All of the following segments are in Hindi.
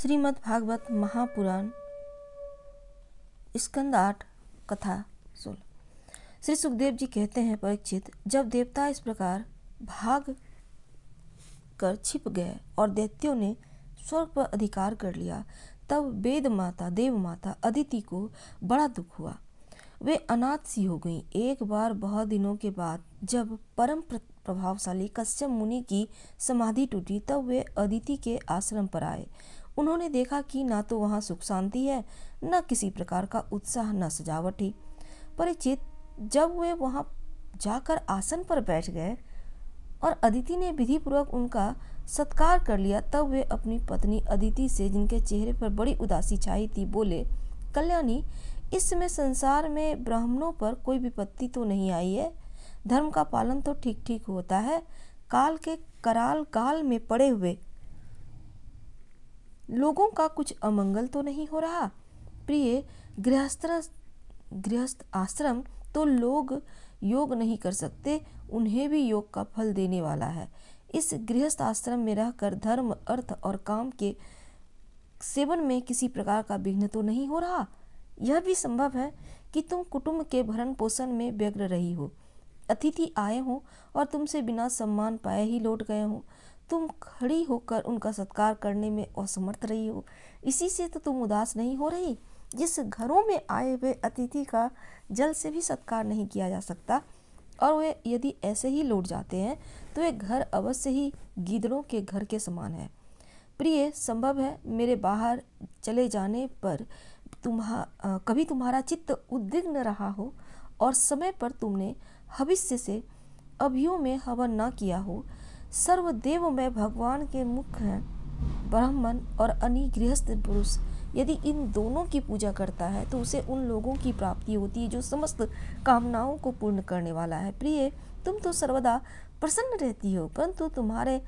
श्रीमद् भागवत महापुराण स्कंद आठ कथा सोलह श्री सुखदेव जी कहते हैं परीक्षित जब देवता इस प्रकार भाग कर छिप गए और दैत्यों ने स्वर्ग पर अधिकार कर लिया तब वेद माता देव माता अदिति को बड़ा दुख हुआ वे अनाथ सी हो गईं एक बार बहुत दिनों के बाद जब परम प्रभावशाली कश्यप मुनि की समाधि टूटी तब वे अदिति के आश्रम पर आए उन्होंने देखा कि ना तो वहाँ सुख शांति है न किसी प्रकार का उत्साह न सजावट ही परिचित जब वे वहाँ जाकर आसन पर बैठ गए और अदिति ने विधिपूर्वक उनका सत्कार कर लिया तब वे अपनी पत्नी अदिति से जिनके चेहरे पर बड़ी उदासी छाई थी बोले कल्याणी इस समय संसार में ब्राह्मणों पर कोई विपत्ति तो नहीं आई है धर्म का पालन तो ठीक ठीक होता है काल के कराल काल में पड़े हुए लोगों का कुछ अमंगल तो नहीं हो रहा प्रिय गृहस्थ गृहस्थ आश्रम तो लोग योग नहीं कर सकते उन्हें भी योग का फल देने वाला है इस गृहस्थ आश्रम में रहकर धर्म अर्थ और काम के सेवन में किसी प्रकार का विघ्न तो नहीं हो रहा यह भी संभव है कि तुम कुटुंब के भरण पोषण में व्यग्र रही हो अतिथि आए हों और तुमसे बिना सम्मान पाए ही लौट गए हों तुम खड़ी होकर उनका सत्कार करने में असमर्थ रही हो इसी से तो तुम उदास नहीं हो रही जिस घरों में आए हुए अतिथि का जल से भी सत्कार नहीं किया जा सकता और वे यदि ऐसे ही लौट जाते हैं तो ये घर अवश्य ही गिदड़ों के घर के समान है प्रिय संभव है मेरे बाहर चले जाने पर तुम्हा कभी तुम्हारा चित्त उद्विग्न रहा हो और समय पर तुमने हविष्य से अभियों में हवन न किया हो सर्वदेव में भगवान के मुख हैं ब्राह्मण और गृहस्थ पुरुष यदि इन दोनों की पूजा करता है तो उसे उन लोगों की प्राप्ति होती है जो समस्त कामनाओं को पूर्ण करने वाला है प्रिय तुम तो सर्वदा प्रसन्न रहती हो परंतु तुम्हारे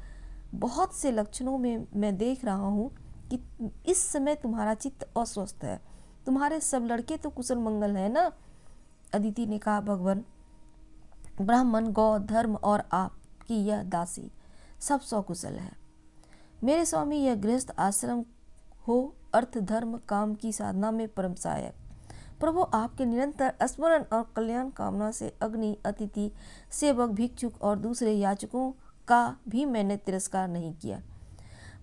बहुत से लक्षणों में मैं देख रहा हूँ कि इस समय तुम्हारा चित्त अस्वस्थ है तुम्हारे सब लड़के तो कुशल मंगल है ना अदिति ने कहा भगवान ब्राह्मण गौ धर्म और आप कि यह दासी सब सौकुशल है मेरे स्वामी यह गृहस्थ आश्रम हो अर्थ धर्म काम की साधना में परम सहायक प्रभु आपके निरंतर स्मरण और कल्याण कामना से अग्नि अतिथि सेवक भिक्षुक और दूसरे याचकों का भी मैंने तिरस्कार नहीं किया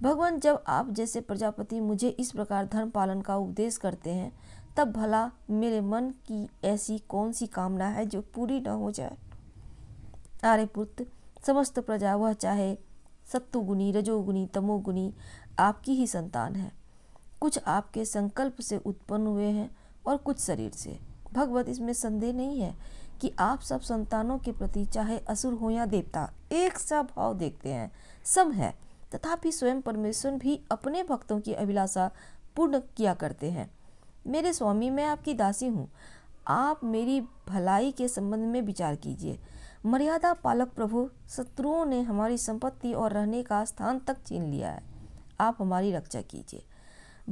भगवान जब आप जैसे प्रजापति मुझे इस प्रकार धर्म पालन का उपदेश करते हैं तब भला मेरे मन की ऐसी कौन सी कामना है जो पूरी न हो जाए आर्यपुत्र समस्त प्रजा वह चाहे सत्वगुणी रजोगुणी तमोगुणी आपकी ही संतान है कुछ आपके संकल्प से उत्पन्न हुए हैं और कुछ शरीर से भगवत इसमें संदेह नहीं है कि आप सब संतानों के प्रति चाहे असुर हो या देवता एक सा भाव देखते हैं सब है तथापि स्वयं परमेश्वर भी अपने भक्तों की अभिलाषा पूर्ण किया करते हैं मेरे स्वामी मैं आपकी दासी हूँ आप मेरी भलाई के संबंध में विचार कीजिए मर्यादा पालक प्रभु शत्रुओं ने हमारी संपत्ति और रहने का स्थान तक छीन लिया है आप हमारी रक्षा कीजिए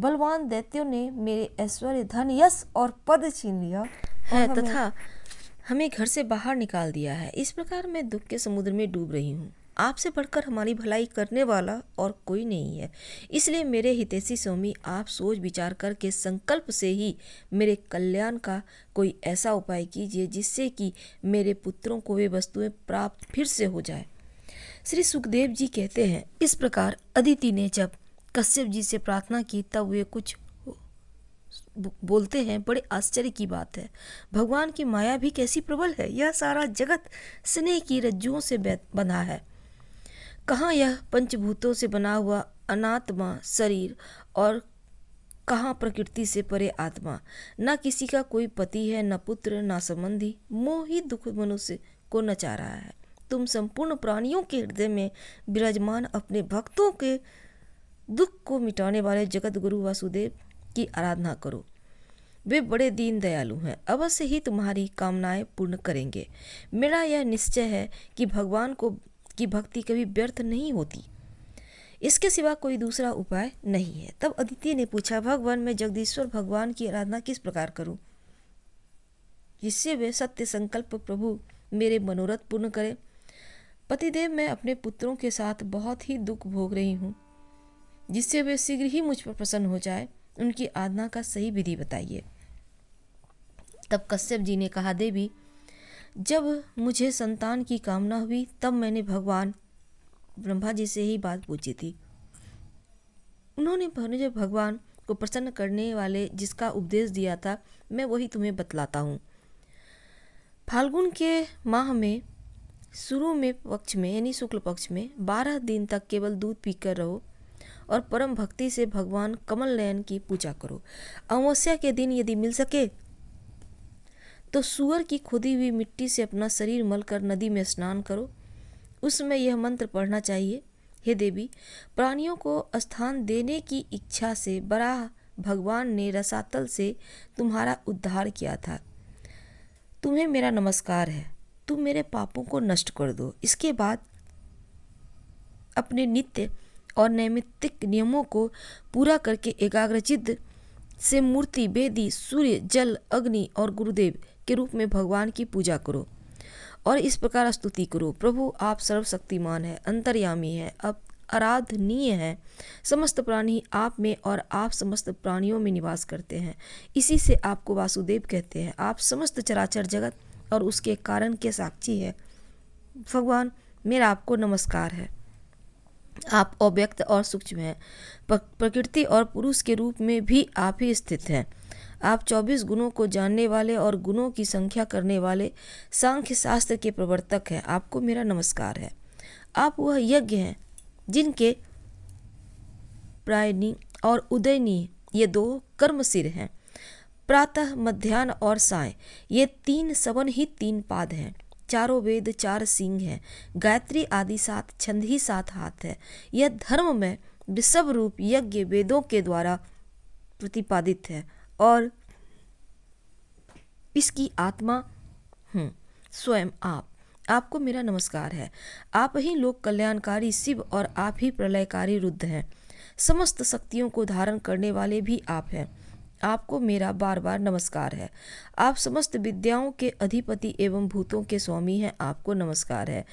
बलवान दैत्यों ने मेरे ऐश्वर्य धन यश और पद छीन लिया है तथा हमें घर से बाहर निकाल दिया है इस प्रकार मैं दुख के समुद्र में डूब रही हूँ आपसे बढ़कर हमारी भलाई करने वाला और कोई नहीं है इसलिए मेरे हितेशी स्वामी आप सोच विचार करके संकल्प से ही मेरे कल्याण का कोई ऐसा उपाय कीजिए जिससे कि मेरे पुत्रों को वे वस्तुएं प्राप्त फिर से हो जाए श्री सुखदेव जी कहते हैं इस प्रकार अदिति ने जब कश्यप जी से प्रार्थना की तब वे कुछ बोलते हैं बड़े आश्चर्य की बात है भगवान की माया भी कैसी प्रबल है यह सारा जगत स्नेह की रज्जुओं से बंधा है कहाँ यह पंचभूतों से बना हुआ अनात्मा शरीर और कहाँ प्रकृति से परे आत्मा न किसी का कोई पति है न पुत्र न संबंधी मोह ही दुख मनुष्य को नचा रहा है तुम संपूर्ण प्राणियों के हृदय में विराजमान अपने भक्तों के दुख को मिटाने वाले जगत गुरु वासुदेव की आराधना करो वे बड़े दीन दयालु हैं अवश्य ही तुम्हारी कामनाएं पूर्ण करेंगे मेरा यह निश्चय है कि भगवान को की भक्ति कभी व्यर्थ नहीं होती इसके सिवा कोई दूसरा उपाय नहीं है तब अदिति ने पूछा भगवान मैं जगदीश्वर भगवान की आराधना किस प्रकार करूं जिससे वे सत्य संकल्प प्रभु मेरे मनोरथ पूर्ण करें पतिदेव मैं अपने पुत्रों के साथ बहुत ही दुख भोग रही हूँ जिससे वे शीघ्र ही मुझ पर प्रसन्न हो जाए उनकी आराधना का सही विधि बताइए तब कश्यप जी ने कहा देवी जब मुझे संतान की कामना हुई तब मैंने भगवान ब्रह्मा जी से ही बात पूछी थी उन्होंने मुझे भगवान को प्रसन्न करने वाले जिसका उपदेश दिया था मैं वही तुम्हें बतलाता हूँ फाल्गुन के माह में शुरू में पक्ष में यानी शुक्ल पक्ष में बारह दिन तक केवल दूध पीकर रहो और परम भक्ति से भगवान कमल नयन की पूजा करो अमावस्या के दिन यदि मिल सके तो सुअर की खुदी हुई मिट्टी से अपना शरीर मलकर नदी में स्नान करो उसमें यह मंत्र पढ़ना चाहिए हे देवी प्राणियों को स्थान देने की इच्छा से बराह भगवान ने रसातल से तुम्हारा उद्धार किया था तुम्हें मेरा नमस्कार है तुम मेरे पापों को नष्ट कर दो इसके बाद अपने नित्य और नैमित्तिक नियमों को पूरा करके एकाग्रचित से मूर्ति वेदी सूर्य जल अग्नि और गुरुदेव के रूप में भगवान की पूजा करो और इस प्रकार स्तुति करो प्रभु आप सर्वशक्तिमान है अंतर्यामी है अब आराधनीय है समस्त प्राणी आप में और आप समस्त प्राणियों में निवास करते हैं इसी से आपको वासुदेव कहते हैं आप समस्त चराचर जगत और उसके कारण के साक्षी है भगवान मेरा आपको नमस्कार है आप अव्यक्त और सूक्ष्म हैं प्रकृति और पुरुष के रूप में भी आप ही स्थित हैं आप 24 गुणों को जानने वाले और गुणों की संख्या करने वाले सांख्य शास्त्र के प्रवर्तक हैं आपको मेरा नमस्कार है आप वह यज्ञ हैं जिनके प्रायणी और उदयनी ये दो कर्म सिर हैं प्रातः मध्यान्ह और साय ये तीन सवन ही तीन पाद हैं चारों वेद चार सिंह हैं गायत्री आदि सात छंद ही सात हाथ है यह धर्म में विषव रूप यज्ञ वेदों के द्वारा प्रतिपादित है और इसकी आत्मा हूँ हम्म, स्वयं आप आपको मेरा नमस्कार है आप ही लोक कल्याणकारी शिव और आप ही प्रलयकारी रुद्ध हैं समस्त शक्तियों को धारण करने वाले भी आप हैं आपको मेरा बार बार नमस्कार है आप समस्त विद्याओं के अधिपति एवं भूतों के स्वामी हैं आपको नमस्कार है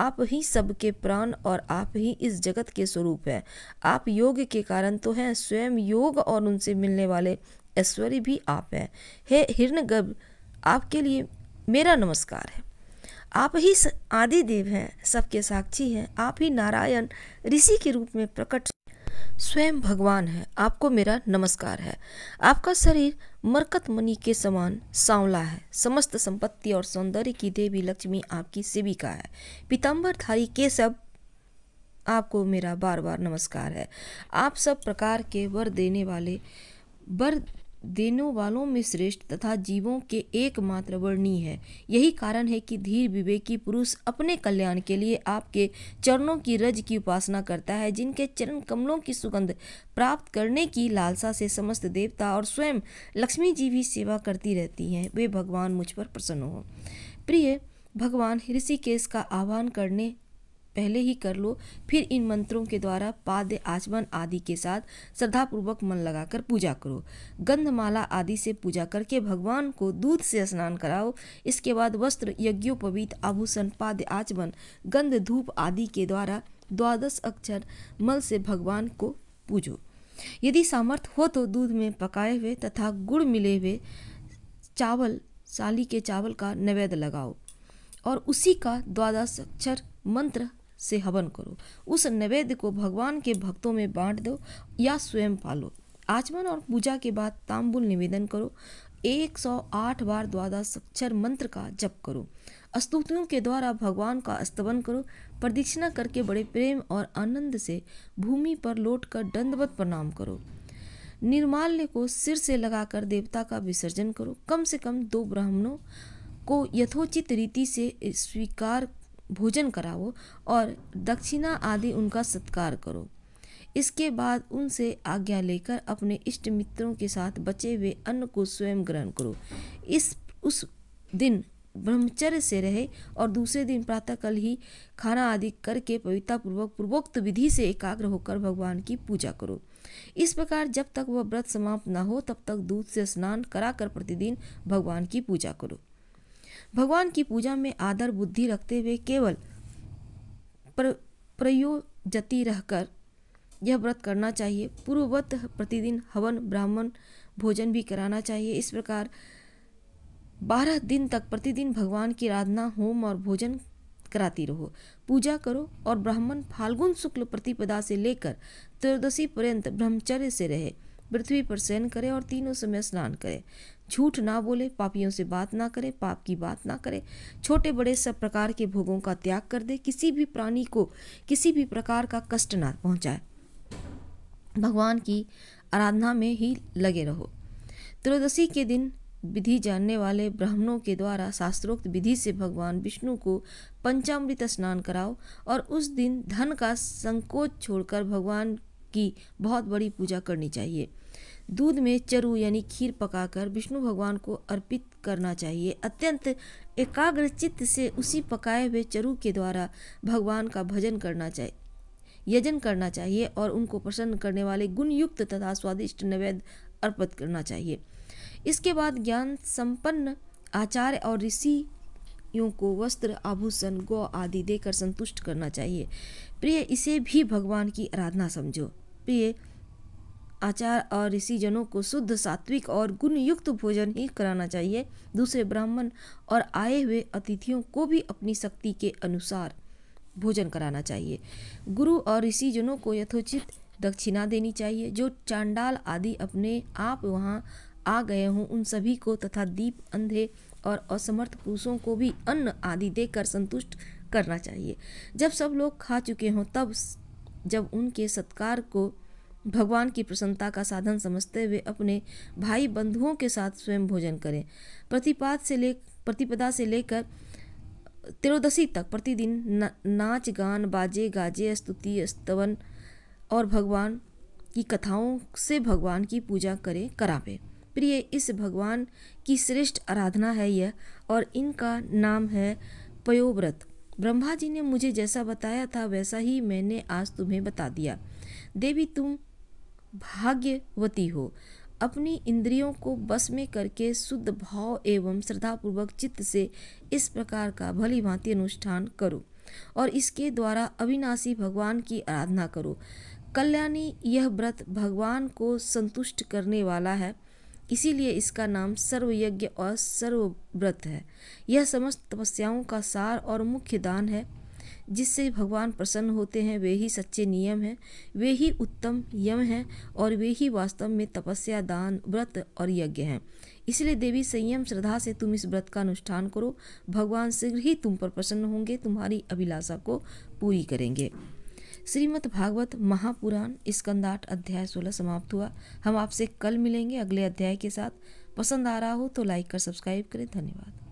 आप ही सबके प्राण और आप ही इस जगत के स्वरूप हैं आप योग के कारण तो हैं स्वयं योग और उनसे मिलने वाले ऐश्वर्य भी आप हैं हे हिरण गर्भ आपके लिए मेरा नमस्कार है आप ही आदि देव हैं सबके साक्षी हैं आप ही नारायण ऋषि के रूप में प्रकट स्वयं भगवान है आपको मेरा नमस्कार है आपका शरीर मरकत मणि के समान सांवला है समस्त संपत्ति और सौंदर्य की देवी लक्ष्मी आपकी सेविका है पीताम्बर धारी के सब आपको मेरा बार बार नमस्कार है आप सब प्रकार के वर देने वाले वर देने वालों में श्रेष्ठ तथा जीवों के एकमात्र वर्णी है यही कारण है कि धीर विवेकी पुरुष अपने कल्याण के लिए आपके चरणों की रज की उपासना करता है जिनके चरण कमलों की सुगंध प्राप्त करने की लालसा से समस्त देवता और स्वयं लक्ष्मी जी भी सेवा करती रहती हैं वे भगवान मुझ पर प्रसन्न हो प्रिय भगवान ऋषिकेश का आह्वान करने पहले ही कर लो फिर इन मंत्रों के द्वारा पाद्य आचमन आदि के साथ श्रद्धापूर्वक मन लगाकर पूजा करो गंधमाला आदि से पूजा करके भगवान को दूध से स्नान कराओ इसके बाद वस्त्र यज्ञोपवीत आभूषण पाद्य आचमन गंध धूप आदि के द्वारा द्वादश अक्षर मल से भगवान को पूजो यदि सामर्थ्य हो तो दूध में पकाए हुए तथा गुड़ मिले हुए चावल साली के चावल का नैवेद्य लगाओ और उसी का द्वादश अक्षर मंत्र से हवन करो उस नैवेद्य को भगवान के भक्तों में बांट दो या स्वयं पालो आचमन और पूजा के बाद तांबुल निवेदन करो 108 बार द्वादश अक्षर मंत्र का जप करो स्तुतियों के द्वारा भगवान का स्तवन करो प्रदीक्षिणा करके बड़े प्रेम और आनंद से भूमि पर लौटकर दंडवत प्रणाम करो निर्माल्य को सिर से लगाकर देवता का विसर्जन करो कम से कम दो ब्राह्मणों को यथोचित रीति से स्वीकार भोजन कराओ और दक्षिणा आदि उनका सत्कार करो इसके बाद उनसे आज्ञा लेकर अपने इष्ट मित्रों के साथ बचे हुए अन्न को स्वयं ग्रहण करो इस उस दिन ब्रह्मचर्य से रहे और दूसरे दिन प्रातःकाल ही खाना आदि करके पवित्रपूर्वक पूर्वोक्त विधि से एकाग्र होकर भगवान की पूजा करो इस प्रकार जब तक वह व्रत समाप्त न हो तब तक दूध से स्नान कराकर प्रतिदिन भगवान की पूजा करो भगवान की पूजा में आदर बुद्धि रखते हुए केवल प्र, प्रयोजति रहकर यह व्रत करना चाहिए पूर्ववत प्रतिदिन हवन ब्राह्मण भोजन भी कराना चाहिए इस प्रकार बारह दिन तक प्रतिदिन भगवान की आराधना होम और भोजन कराती रहो पूजा करो और ब्राह्मण फाल्गुन शुक्ल प्रतिपदा से लेकर त्रयोदशी पर्यंत ब्रह्मचर्य से रहे पृथ्वी पर शयन करे और तीनों समय स्नान करे झूठ ना बोले पापियों से बात ना करे पाप की बात ना करे छोटे बड़े सब प्रकार के भोगों का त्याग कर दे किसी भी प्राणी को किसी भी प्रकार का कष्ट ना पहुंचाए भगवान की आराधना में ही लगे रहो त्रयोदशी के दिन विधि जानने वाले ब्राह्मणों के द्वारा शास्त्रोक्त विधि से भगवान विष्णु को पंचामृत स्नान कराओ और उस दिन धन का संकोच छोड़कर भगवान की बहुत बड़ी पूजा करनी चाहिए दूध में चरु यानी खीर पकाकर विष्णु भगवान को अर्पित करना चाहिए अत्यंत एकाग्र चित्त से उसी पकाए हुए चरु के द्वारा भगवान का भजन करना चाहिए यजन करना चाहिए और उनको प्रसन्न करने वाले गुणयुक्त तथा स्वादिष्ट नैवेद्य अर्पित करना चाहिए इसके बाद ज्ञान संपन्न आचार्य और ऋषि यों को वस्त्र आभूषण गौ आदि देकर संतुष्ट करना चाहिए प्रिय इसे भी भगवान की आराधना समझो प्रिय आचार और ऋषिजनों को शुद्ध सात्विक और गुणयुक्त भोजन ही कराना चाहिए दूसरे ब्राह्मण और आए हुए अतिथियों को भी अपनी शक्ति के अनुसार भोजन कराना चाहिए गुरु और ऋषिजनों को यथोचित दक्षिणा देनी चाहिए जो चांडाल आदि अपने आप वहाँ आ गए हों उन सभी को तथा दीप अंधे और असमर्थ पुरुषों को भी अन्न आदि देकर संतुष्ट करना चाहिए जब सब लोग खा चुके हों तब जब उनके सत्कार को भगवान की प्रसन्नता का साधन समझते हुए अपने भाई बंधुओं के साथ स्वयं भोजन करें प्रतिपाद से ले प्रतिपदा से लेकर त्रयोदशी तक प्रतिदिन ना, नाच गान बाजे गाजे स्तुति स्तवन और भगवान की कथाओं से भगवान की पूजा करें करावे प्रिय इस भगवान की श्रेष्ठ आराधना है यह और इनका नाम है पयोव्रत ब्रह्मा जी ने मुझे जैसा बताया था वैसा ही मैंने आज तुम्हें बता दिया देवी तुम भाग्यवती हो अपनी इंद्रियों को बस में करके शुद्ध भाव एवं श्रद्धापूर्वक चित्त से इस प्रकार का भली भांति अनुष्ठान करो और इसके द्वारा अविनाशी भगवान की आराधना करो कल्याणी यह व्रत भगवान को संतुष्ट करने वाला है इसीलिए इसका नाम सर्वयज्ञ और सर्वव्रत है यह समस्त तपस्याओं का सार और मुख्य दान है जिससे भगवान प्रसन्न होते हैं वे ही सच्चे नियम हैं वे ही उत्तम यम हैं और वे ही वास्तव में तपस्या दान व्रत और यज्ञ हैं इसलिए देवी संयम श्रद्धा से तुम इस व्रत का अनुष्ठान करो भगवान शीघ्र ही तुम पर प्रसन्न होंगे तुम्हारी अभिलाषा को पूरी करेंगे श्रीमद् भागवत महापुराण स्कंदाट अध्याय सोलह समाप्त हुआ हम आपसे कल मिलेंगे अगले अध्याय के साथ पसंद आ रहा हो तो लाइक कर सब्सक्राइब करें धन्यवाद